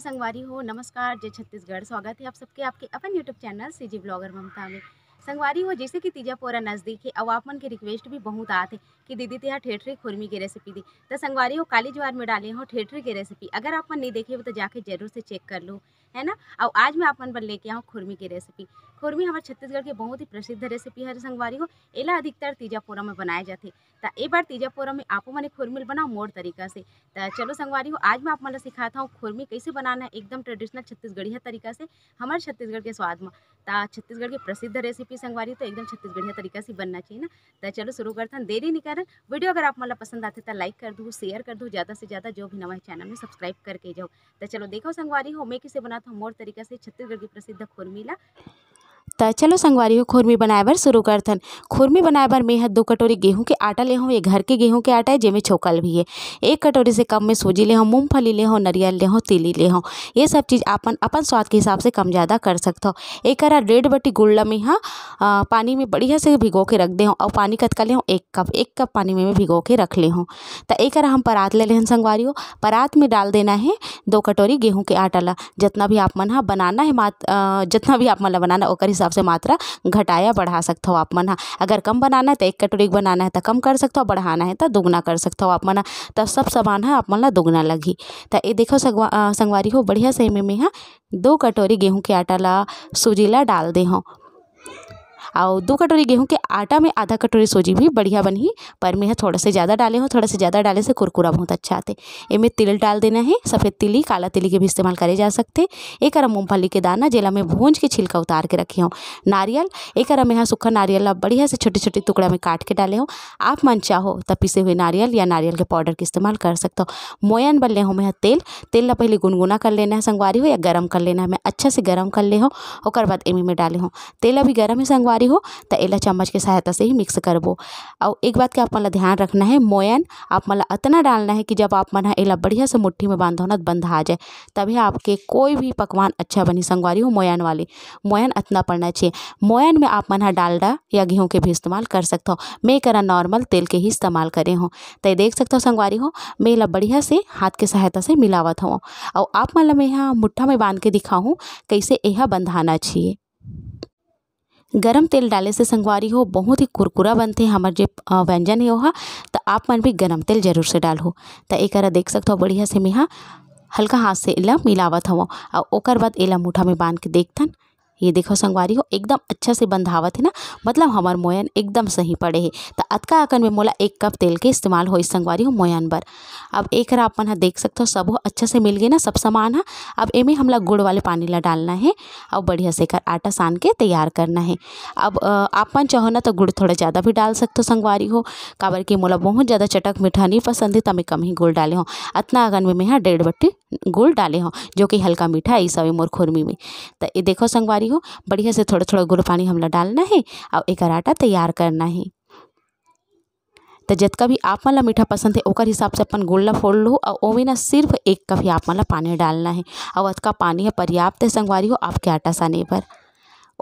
संगवारी हो नमस्कार जय छत्तीसगढ़ स्वागत है आप सबके आपके अपन YouTube channel C G blogger Mamta में संगवारी हो जैसे कि तीजापोरा नज़दीक है अब आप मन के रिक्वेस्ट भी बहुत आते कि दीदी तेरा ठेठरी खुरमी के रेसिपी दी तो संगवारी हो काली ज्वार में डाले हो ठेठरी की रेसिपी अगर आप मन नहीं देखे हो तो जाके जरूर से चेक कर लो है ना और आज मैं आप मन पर लेके आऊँ खुरमी की रेसिपी खुरमी हमारे छत्तीसगढ़ की बहुत ही प्रसिद्ध रेसिपी है संगवारी हो एला अधिकतर तीजापोरा में बनाए जाते तो एक बार तीजापोरा में आप मन खुरमिल बनाओ मोड़ तरीका से तो चलो संगवारी हो आज मैं आप मन सिखाता हूँ खुरमी कैसे बनाना है एकदम ट्रेडिशनल छत्तीसगढ़ी तरीका से हमारे छत्तीसगढ़ के स्वाद में तो छत्तीसगढ़ की प्रसिद्ध रेसिपी की संगवारी तो एकदम छत्तीसगढ़िया तरीका से बनना चाहिए ना तो चलो शुरू करते हैं देरी नहीं करें वीडियो अगर आप मतलब पसंद आते तो लाइक कर दूँ शेयर कर दूँ ज़्यादा से ज़्यादा जो भी नवा चैनल में सब्सक्राइब करके जाओ तो चलो देखो संगवारी हो मैं किसे बनाता हूँ मोर तरीका से छत्तीसगढ़ की प्रसिद्ध खुरमीला त चलो संगवारी हो खुरमी बनाए बर शुरू थन खुरमी बनाए बर मैं दो कटोरी गेहूं के आटा ले हूँ ये घर के गेहूं के आटा है जेमें छोकल भी है एक कटोरी से कम में सूजी ले हूँ मूँगफली ले हूँ नरियल ले हूँ तिली ले हूँ ये सब चीज़ अपन अपन स्वाद के हिसाब से कम ज़्यादा कर सकते हो एक डेढ़ बटी गुड़ में हाँ पानी में बढ़िया से भिगो के रख दे हूँ और पानी कतका ले हूँ एक कप एक कप पानी में भिगो के रख ले हूँ तो एक हम परात ले लें संगवारी हो परात में डाल देना है दो कटोरी गेहूँ के आटा ला जितना भी आप मन हाँ बनाना है मात जितना भी आप मन बनाना वो हिसाब हिसाब से मात्रा घटाया बढ़ा सकते हो आप मन अगर कम बनाना है तो एक कटोरी बनाना है तो कम कर सकते हो बढ़ाना है तो दुगना कर सकते हो आप मन तो सब समान है आप मन ला दुगना लगी तो ये देखो संगवारी हो बढ़िया सेमी में, में हाँ, दो कटोरी गेहूँ के आटा ला सूजी ला डाल दे हों और दो कटोरी गेहूँ के आटा में आधा कटोरी सूजी भी बढ़िया बनी पर मैं थोड़ा से ज़्यादा डाले हूँ थोड़ा से ज़्यादा डाले से कुरकुरा बहुत अच्छा आते इनमें तिल डाल देना है सफ़ेद तिली काला तिली के भी इस्तेमाल करे जा सकते एक अरम मूँगफली के दाना जेला में भूंज के छिलका उतार के रखी हूँ नारियल एक अरम यहाँ सूखा नारियल आप बढ़िया से छोटे छोटे टुकड़ा में काट के डाले हो आप मन चाहो तो पिसे हुए नारियल या नारियल के पाउडर के इस्तेमाल कर सकते हो मोयन बल्ले ले हूँ मैं तेल तेल ना पहले गुनगुना कर लेना है संगवारी हो या गर्म कर लेना है मैं अच्छा से गर्म कर ले हूँ और बाद एमी में डाले हूँ तेल अभी गर्म है संगवारी वारी हो तो एला चम्मच के सहायता से ही मिक्स करबो और एक बात के आप मन ध्यान रखना है मोयन आप मन इतना डालना है कि जब आप मन एला बढ़िया से मुठ्ठी में बांधो ना बंधा आ जाए तभी आपके कोई भी पकवान अच्छा बनी संगवारी हो मोयन वाली मोयन इतना पड़ना चाहिए मोयन में आप मन डालडा या गेहूँ के भी इस्तेमाल कर सकते हो मैं करा नॉर्मल तेल के ही इस्तेमाल करे हूँ तो देख सकते हो संगवारी हो मैं एला बढ़िया से हाथ के सहायता से मिलावत हूँ और आप मन मैं यहाँ मुठ्ठा में बांध के दिखाऊँ कैसे यह बंधाना चाहिए गरम तेल डाले से संगवारी हो बहुत ही कुरकुरा हैं हमारे जो व्यंजन है वहाँ तो आप मन भी गरम तेल जरूर से डालो तो एक देख सकते हो बढ़िया से मेहा हल्का हाथ से एला मिलावत हवं और ओकर बाद एला मुठा में बांध के देखता ये देखो संगवारी हो एकदम अच्छा से बंधावत है ना मतलब हमार मोयन एकदम सही पड़े है तो अतका अकन में मोला एक कप तेल के इस्तेमाल हो संगवारी हो मोयन बर अब एक रा अपन हाँ देख सकते हो सब हो अच्छा से मिल गए ना सब सामान है अब एमे हमला गुड़ वाले पानी ला डालना है और बढ़िया से कर आटा सान के तैयार करना है अब आपन चाहो ना तो गुड़ थोड़ा ज़्यादा भी डाल सकते हो संगवारी हो काबर की मोला बहुत ज़्यादा चटक मीठा नहीं पसंद है तो कम ही गुड़ डाले हों अतना अगन में मैं डेढ़ बट्टी गुड़ डाले हों जो कि हल्का मीठा है इस मोर खुरमी में तो ये देखो संगवारी रही हूँ बढ़िया से थोड़ा थोड़ा गुड़ पानी हमें डालना है और एक आटा तैयार करना है तो जितका भी आप मन मीठा पसंद है ओकर हिसाब से अपन गुड़ ला फोड़ लो और ओमे ना सिर्फ एक कप ही आप मन पानी डालना है और अतका पानी है पर्याप्त है संगवारी हो आपके आटा साने पर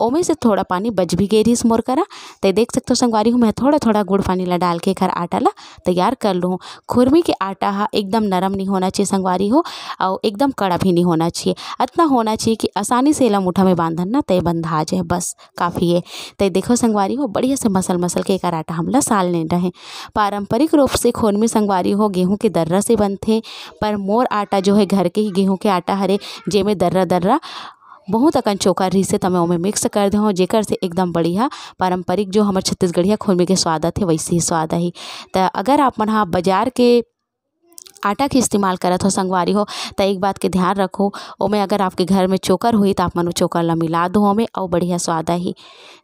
ओमे से थोड़ा पानी बच भी गई रही मोर करा तो देख सकते हो संगवारी हूँ मैं थोड़ा थोड़ा गुड़ पानी ला डाल के घर आटा ला तैयार कर लूँ खुरमी के आटा हा एकदम नरम नहीं होना चाहिए संगवारी हो और एकदम कड़ा भी नहीं होना चाहिए इतना होना चाहिए कि आसानी से इला मुठा में बांधन ना तय तो बंधा जाए बस काफ़ी है तय तो देखो संगवारी हो बढ़िया से मसल मसल के एक आटा ला साल नहीं रहे पारंपरिक रूप से खुरमी संगवारी हो गेहूँ के दर्रा से बनते पर मोर आटा जो है घर के ही गेहूँ के आटा हरे जेमे दर्रा दर्रा बहुत अकन चोखा रही से तमें ओमे मिक्स कर दे हो जेकर से एकदम बढ़िया पारंपरिक जो हमारे छत्तीसगढ़िया खुरमी के स्वाद आते वैसे ही स्वाद आही तो अगर आप मन हाँ बाजार के आटा के इस्तेमाल करत हो संगवारी हो तो एक बात के ध्यान रखो ओमे अगर आपके घर में चोकर हुई तो आप मन चोकर ला मिला दो ओमे और बढ़िया स्वाद आई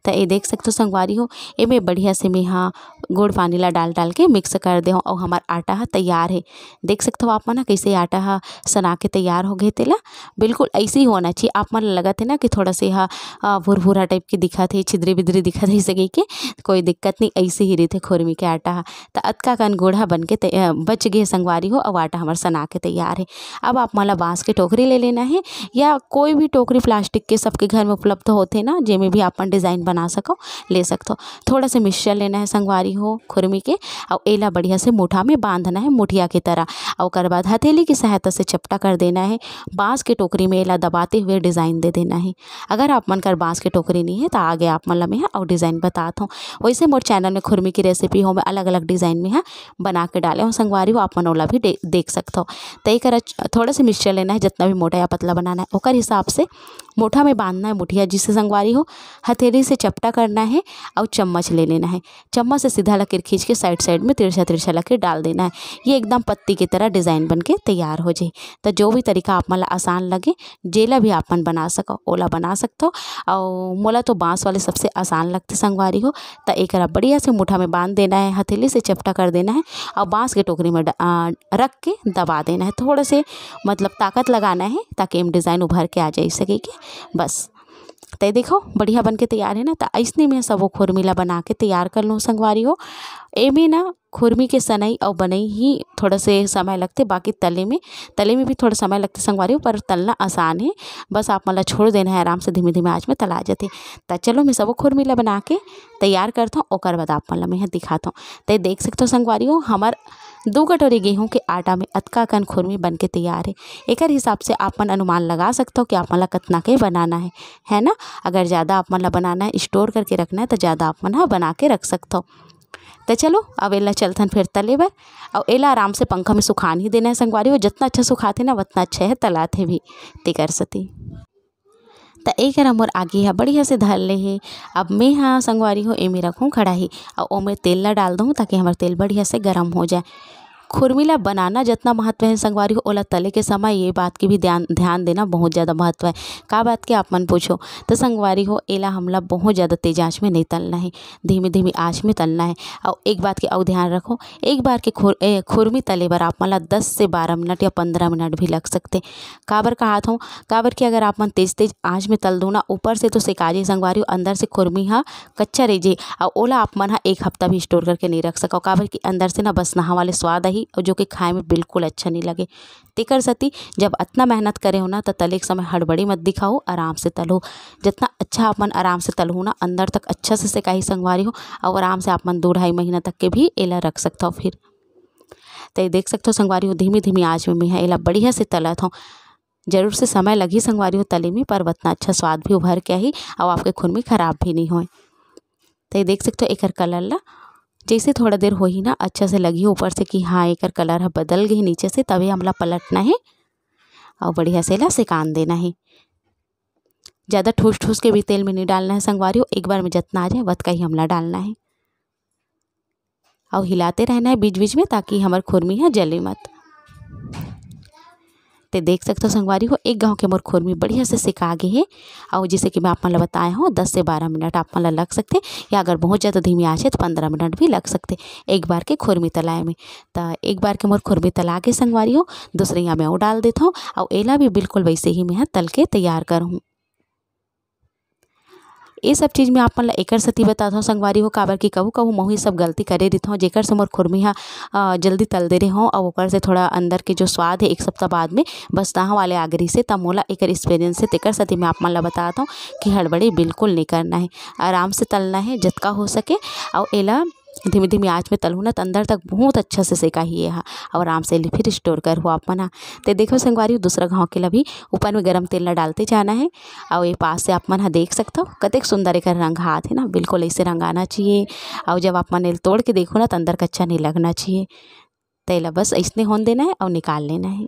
तो ये देख सकते हो संगवारी हो एमे बढ़िया से मैं यहाँ गुड़ पानी ला डाल डाल के मिक्स कर दे और हमारा आटा हा तैयार है देख सकते हो आप मना कैसे आटा हा सना के तैयार हो गए तेला बिल्कुल ऐसे ही होना चाहिए आप मन लगा है ना कि थोड़ा सा यहाँ भुर भूरा टाइप के दिखा थे छिदरी बिदरी दिखा थे सके के कोई दिक्कत नहीं ऐसे ही रही थे खुरमी के आटा हा तो अतका कन गुड़ हा बन के बच गए संगवारी हो और आटा हमारा सना के तैयार है अब आप माला बांस के टोकरी ले लेना है या कोई भी टोकरी प्लास्टिक के सबके घर में उपलब्ध होते ना जैमें भी आप डिज़ाइन बना सको ले सकते हो थोड़ा सा मिश्र लेना है संगवारी हो खुरमी के और एला बढ़िया से मुठा में बांधना है मुठिया की तरह और कर बाद हथेली की सहायता से चपटा कर देना है बाँस के टोकरी में एला दबाते हुए डिज़ाइन दे देना है अगर आप मन कर बाँस के टोकरी नहीं है तो आगे आप मन लमे हाँ, और डिज़ाइन बताता हूँ वैसे मोर चैनल में खुरमी की रेसिपी हो मैं अलग अलग डिज़ाइन में हाँ, बना के डाले हूँ संगवारी हो आप मनोला भी देख सकता हो तो एक थोड़ा सा मिक्सचर लेना है जितना भी मोटा या पतला बनाना है और हिसाब से मोटा में बांधना है मुठिया जिससे संगवारी हो हथेली से चपटा करना है और चम्मच ले लेना है चम्मच से सीधा लकीर खींच के साइड साइड में तिरछा तिरछा लकीर डाल देना है ये एकदम पत्ती की तरह डिज़ाइन बन के तैयार हो जाए तो जो भी तरीका आप माला मतलब आसान लगे जेला भी आपन बना सको ओला बना सकते हो और मोला तो बांस वाले सबसे आसान लगते संगवारी हो तो एक बढ़िया से मुठा में बांध देना है हथेली से चपटा कर देना है और बांस के टोकरी में रख रख के दबा देना है थोड़े से मतलब ताकत लगाना है ताकि एम डिज़ाइन उभर के आ जाए सके कि बस तो देखो बढ़िया बन के तैयार है ना तो ऐसने में वो खुरमिला बना के तैयार कर लूँ संगवारी हो एमे ना खुरमी के सनई और बनई ही थोड़ा से समय लगते बाकी तले में तले में भी थोड़ा समय लगते संगवारी पर तलना आसान है बस आप मतलब छोड़ देना है आराम से धीमे धीमे आज में तला जाते तो चलो मैं सब खुरमी ला बना के तैयार करता हूँ और बाद आप मतलब मैं दिखाता हूँ तो देख सकते हो संगवारी हमार दो कटोरी गेहूँ के आटा में अतका कन खुरमी बन के तैयार है एक हिसाब से आप मन अनुमान लगा सकते हो कि आप मतलब कितना के बनाना है है ना अगर ज़्यादा आप मतलब बनाना है स्टोर करके रखना है तो ज़्यादा आप मन बना के रख सकते हो तो चलो अब एला चलथन फिर तले बर और एला आराम से पंखा में सुखा नहीं देना है संगवारी वो जितना अच्छा सुखाते ना उतना अच्छा है तलाते भी कर सती तो एक मोर आगे है बढ़िया से धर ले है अब मैं हाँ संगवारी हो ए में रखूँ ही और ओमें तेल ला डाल दूँ ताकि हमारा तेल बढ़िया से गर्म हो जाए खुरमिला बनाना जितना महत्व है संगवारी हो ओला तले के समय ये बात की भी ध्यान ध्यान देना बहुत ज़्यादा महत्व है का बात के आप मन पूछो तो संगवारी हो एला हमला बहुत ज़्यादा तेज आँच में नहीं तलना है धीमी धीमी आँच में तलना है और एक बात के और ध्यान रखो एक बार के खुर खुरमी तले पर आप मला दस से बारह मिनट या पंद्रह मिनट भी लग सकते काबर का हाथ हो काबर की अगर आप मन तेज तेज आँच में तल दो ना ऊपर से तो सिकाजे संगवारी हो अंदर से खुरमी हाँ कच्चा जाए और ओला आप मन एक हफ्ता भी स्टोर करके नहीं रख सको काबर के अंदर से ना बस नहा वाले स्वाद ही रही और जो कि खाए में बिल्कुल अच्छा नहीं लगे तेकर सती जब इतना मेहनत करे हो ना तो तले के समय हड़बड़ी मत दिखाओ आराम से तलो जितना अच्छा अपन आराम से तलहू ना अंदर तक अच्छा से सिकाही संगवारी हो और आराम से अपन दो ढाई महीना तक के भी एला रख सकता हो फिर तो देख सकते हो संगवारी हो धीमी धीमी आज में मैं एला बढ़िया से तलत हूँ जरूर से समय लगी संगवारी हो तले में पर उतना अच्छा स्वाद भी उभर के ही और आपके खुन में ख़राब भी नहीं हो तो देख सकते हो एक कलर ला जैसे थोड़ा देर हो ही ना अच्छा से लगी ऊपर से कि हाँ एक कलर है बदल गई नीचे से तभी हमला पलटना है और बढ़िया से ला सिकान देना है ज़्यादा ठूस ठूस के भी तेल में नहीं डालना है संगवारी एक बार में जितना आ जाए वत का ही हमला डालना है और हिलाते रहना है बीच बीच में ताकि हमारे खुरमी है जले मत तो देख सकते हो संगवारी हो एक गाँव के मोर खुरमी बढ़िया से सिखा गए हैं और जैसे कि मैं आप मन बताया हूँ दस से बारह मिनट आप मन लग सकते या अगर बहुत ज़्यादा धीमी आ जाए तो पंद्रह मिनट भी लग सकते एक बार के खुरमी तलाए में तो एक बार के मोर खुरमी तला के संगवारी हो दूसरे यहाँ मैं वो डाल देता हूँ और एला भी बिल्कुल वैसे ही मैं तल के तैयार करूँ ये सब चीज़ में आप मन मतलब ला एकर सेती बतात संगवारी हो काबर की कहूँ कहूँ महू ये सब गलती करे रही हूँ जेकर से मोर खुरमी हाँ जल्दी तल दे रहे हूँ और ऊपर से थोड़ा अंदर के जो स्वाद है एक सप्ताह बाद में बस दाह वाले आगरी से तब मोला एक एक्सपीरियंस है तेकर सती मैं आप मन मतलब बताता हूँ कि हड़बड़ी बिल्कुल नहीं करना है आराम से तलना है जितका हो सके और एला धीमे धीमी आँच में तलू ना तो अंदर तक बहुत अच्छा से ही है और हाँ, आराम से फिर स्टोर कर हुआ आप मना तो देखो संगवारी दूसरा गाँव के लिए भी ऊपर में गर्म तेल ना डालते जाना है और ये पास से आप मन देख सकते हो कतिक सुंदर एक रंग हाथ है ना बिल्कुल ऐसे रंग आना चाहिए और जब आप मन तोड़ के देखो ना तो अंदर कच्चा नहीं लगना चाहिए तेला तो बस ऐसने होन देना है और निकाल लेना है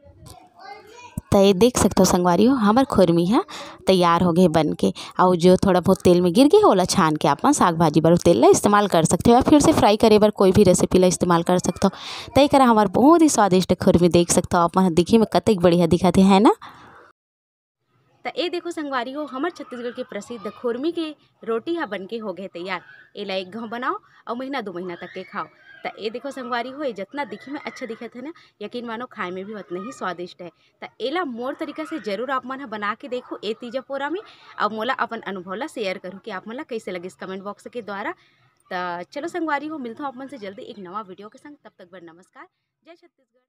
तो ये देख सकते हो संगवारी हो हमार खुरमी है तैयार हो गए बन के और जो थोड़ा बहुत तेल में गिर गए ओला छान के आप साग भाजी बार तेल ला इस्तेमाल कर सकते हो या फिर से फ्राई करे बार कोई भी रेसिपी ला इस्तेमाल कर सकते हो तय करा हमार बहुत ही स्वादिष्ट खुरमी देख सकते हो आप दिखे में कतिक बढ़िया दिखाते हैं ना तो ये देखो संगवारी हो हमार छत्तीसगढ़ के प्रसिद्ध खुरमी के रोटी हाँ बन के हो गए तैयार एला एक घाव बनाओ और महीना दो महीना तक के खाओ तो ये देखो संगवारी हो ये जितना दिखे में अच्छा दिखे थे ना यकीन मानो खाए में भी उतना ही स्वादिष्ट है तो एला मोर तरीका से जरूर आप मन बना के देखो ए तीजा पोरा में और मोला अपन अनुभव ला शेयर करूँ कि आप मोला कैसे इस कमेंट बॉक्स के द्वारा तो चलो संगवारी हो मिलता हूँ आप मन से जल्दी एक नवा वीडियो के संग तब तक बर नमस्कार जय छत्तीसगढ़